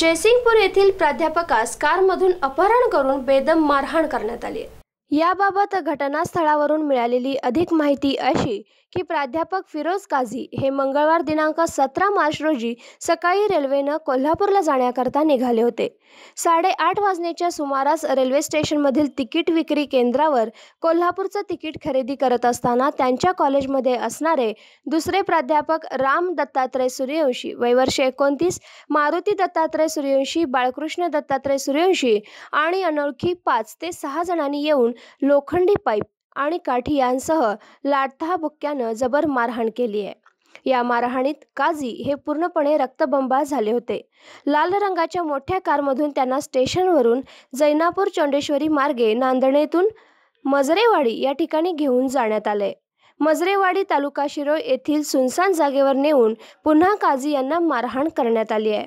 जयसिंगपूर येथील प्राध्यापकास कारमधून अपहरण करून बेदम मारहाण करण्यात आली याबाबत घटनास्थळावरून मिळालेली अधिक माहिती अशी की प्राध्यापक फिरोज काझी हे मंगळवार दिनांक सतरा मार्च रोजी सकाळी रेल्वेनं कोल्हापूरला जाण्याकरता निघाले होते साडेआठ वाजण्याच्या सुमारास रेल्वे स्टेशनमधील तिकीट विक्री केंद्रावर कोल्हापूरचं तिकीट खरेदी करत असताना त्यांच्या कॉलेजमध्ये असणारे दुसरे प्राध्यापक राम दत्तात्रय सूर्यवंशी वयवर्ष एकोणतीस मारुती दत्तात्रय सूर्यवंशी बाळकृष्ण दत्तात्रय सूर्यवंशी आणि अनोळखी पाच ते सहा जणांनी येऊन लोखंडी पाईप आणि काठी यांसह लाटता बुक्क्यानं जबर मारहाण केली आहे या मारहाणीत काझी हे पूर्णपणे रक्तबंबा झाले होते लाल रंगाच्या मोठ्या कारमधून त्यांना स्टेशनवरून जैनापूर चोंडेश्वरी मार्गे नांदणेतून मजरेवाडी या ठिकाणी घेऊन जाण्यात आले मजरेवाडी तालुका शिरोळ येथील सुनसान जागेवर नेऊन पुन्हा काझी यांना मारहाण करण्यात आली आहे